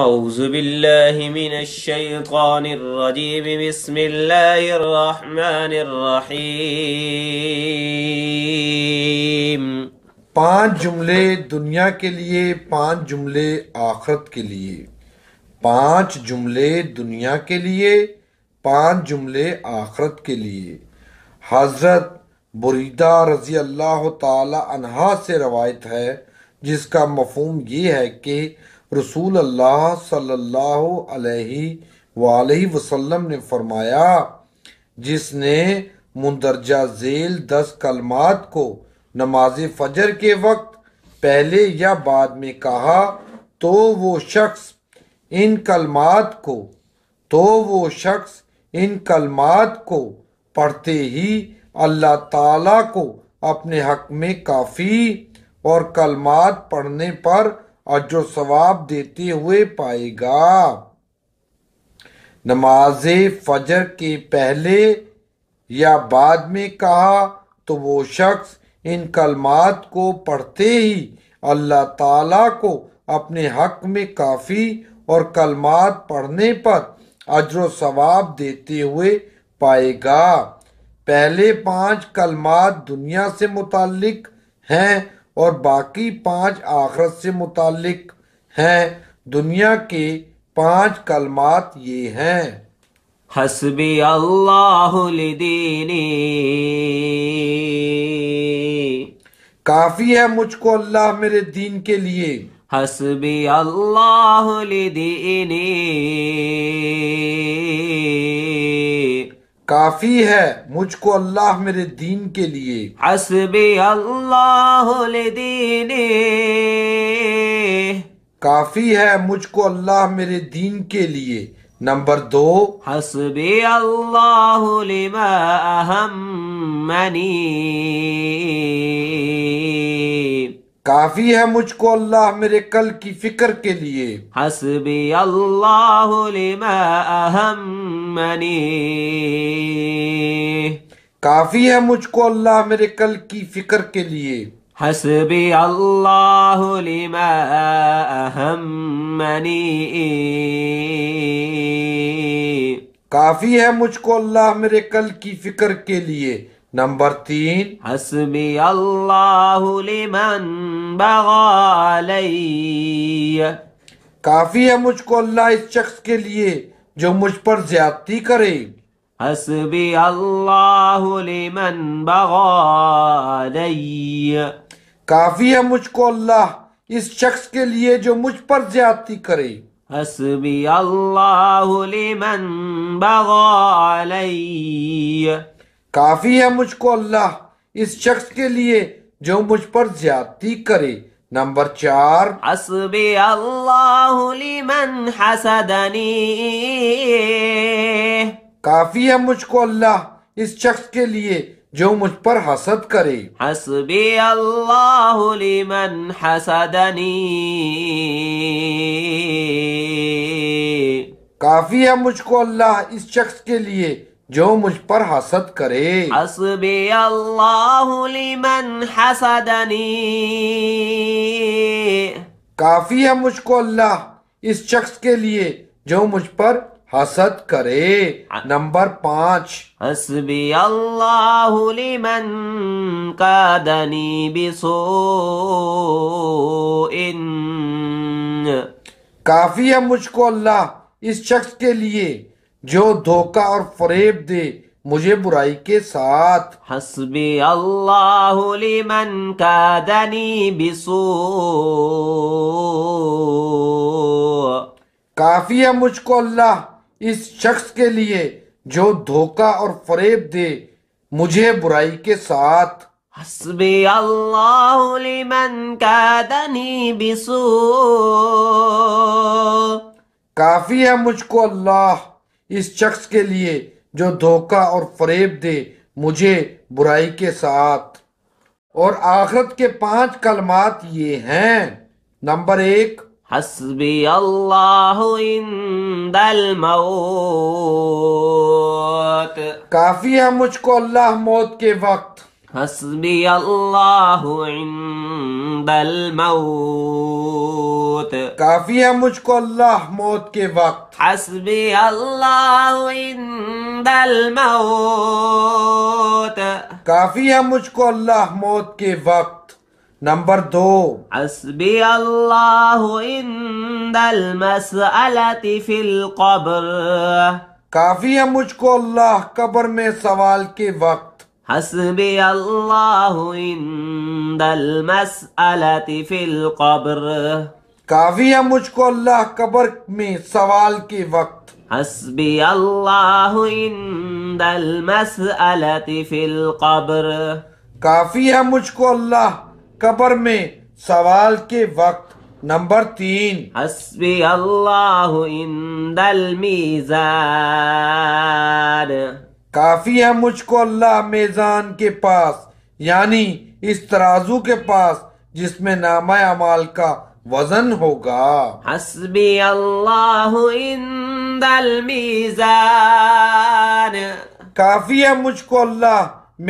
أعوذ بالله من الشيطان الرجيم بسم الله الرحمن الرحيم पांच जुमले दुनिया के लिए पांच जुमले आखरत के लिए पांच जुमले दुनिया के लिए पांच जुमले आखरत के लिए हजरत बुरीदा रजी अल्लाह ताला अनहा से रवायत है जिसका मफहम ये है कि रसूल अल्लाह सल्लल्लाहु अलैहि वालही वसल्लम ने फरमाया जिसने मुंदरजा जेल दस कलमात को नमाज फजर के वक्त पहले या बाद में कहा तो वो शख्स इन कलमात को तो वो शख्स इन कलमात को पढ़ते ही अल्लाह ताला को अपने हक में काफ़ी और कलमात पढ़ने पर और जो सवाब देते हुए पाएगा नमाज फजर के पहले या बाद में कहा तो वो शख्स इन कलमात को पढ़ते ही अल्लाह ताला को अपने हक में काफ़ी और कलमात पढ़ने पर अजर सवाब देते हुए पाएगा पहले पांच कलमात दुनिया से मुतलक हैं और बाकी पांच आखरत से मुतालिक हैं दुनिया के पांच कलमात ये हैं हसबी अल्लाह दीनी काफी है मुझको अल्लाह मेरे दीन के लिए हसबी अल्लाह दीनी काफी है मुझको अल्लाह मेरे दीन के लिए हसबी अल्लाह दीने काफी है मुझको अल्लाह मेरे दीन के लिए नंबर दो हसबे अल्लाह मनी काफी है मुझको अल्लाह मेरे कल की फिक्र के लिए हसबे अल्लाह मनी काफी है मुझको अल्लाह मेरे कल की फिक्र के लिए हसबी अल्लाह काफी है मुझको अल्लाह मेरे कल की फिक्र के लिए नंबर तीन हसबी अल्लाह लिमन काफी है मुझको अल्लाह इस शख्स के लिए जो मुझ पर ज्यादती करे حسبي अल्लाह लिमन बगाली काफी है मुझको अल्लाह इस शख्स के लिए जो मुझ पर ज्यादती करे हसबी अल्लाह लिमन बगाली काफी है मुझको अल्लाह इस शख्स के लिए जो मुझ पर ज्यादती करे नंबर चार हसबी अल्लाह लिमन हसदनी काफी है मुझको अल्लाह इस शख्स के लिए जो मुझ पर हसद करे हसबी अल्लाह लिमन हसदनी काफी है मुझको अल्लाह इस शख्स के लिए जो मुझ पर हसद करे हसबी अल्लाह लिमन हसदनी काफी है मुझको अल्लाह इस शख्स के लिए जो मुझ पर हसद करे नंबर पाँच हसबी अल्लाह लिमन कादनी बिसो इन काफी है मुझको अल्लाह इस शख्स के लिए जो धोखा और फरेब दे मुझे बुराई के साथ हसबी अल्लाह लिमन कादनी बिसो काफी है मुझको अल्लाह इस शख्स के लिए जो धोखा और फरेब दे मुझे बुराई के साथ हसबे अल्लाह काफी है मुझको अल्लाह इस शख्स के लिए जो धोखा और फरेब दे मुझे बुराई के साथ और आखरत के पांच कलमात ये हैं नंबर एक حسبي الله عند الموت काफी है मुझको अल्लाह मौत के वक्त हसबी अल्लाह عند الموت काफी है मुझको अल्लाह मौत के वक्त हसबी अल्लाह عند الموت काफी है मुझको अल्लाह मौत के वक्त नंबर दो असबी अल्लाह इंदल मसअलति फिल कब्र काफी है मुझको अल्लाह कब्र में सवाल के वक्त हसबी अल्लाह इंदल मसअलति कब्र काफी है मुझको अल्लाह कब्र में सवाल के वक्त हसबी अल्लाह इंदल मसअलति फिल कब्र काफी है मुझको अल्लाह कबर में सवाल के वक्त नंबर तीन हसबी अल्लाह मीजान काफी है मुझको अल्लाह मेजान के पास यानी इस तराजू के पास जिसमें नामा अमाल का वजन होगा हसबी अल्लाह मीजान काफी है मुझको अल्लाह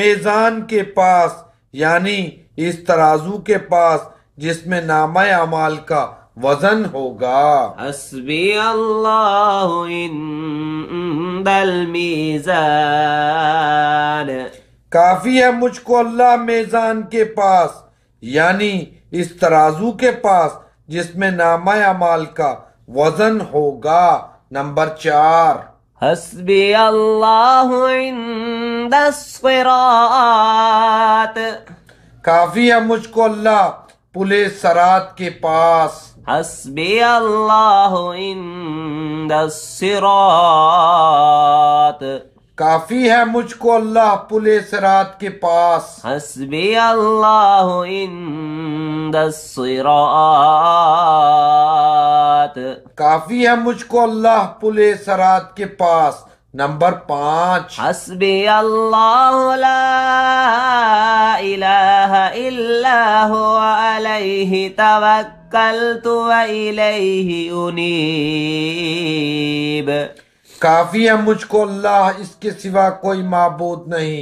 मेजान के पास यानी इस तराजू के पास जिसमें नामा अमाल का वजन होगा हसबी अल्लाह काफी है मुझको अल्लाह मेजान के पास यानी इस तराजू के पास जिसमें नामा अमाल का वजन होगा नंबर चार हसबी अल्लाह काफी है मुझको अल्लाह पुले सरात के पास हसबे अल्लाह काफी है मुझको अल्लाह पुले सरात के पास हसबे अल्लाह काफी है मुझको अल्लाह पुले सरात के पास नंबर पांच हसबी अल्लाह इलाह इल्लाह अलैहि तवक्कलतु व काफी है मुझको अल्लाह इसके सिवा कोई मबूद नहीं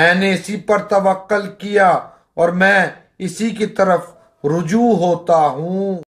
मैंने इसी पर तवक्कल किया और मैं इसी की तरफ रुजू होता हूँ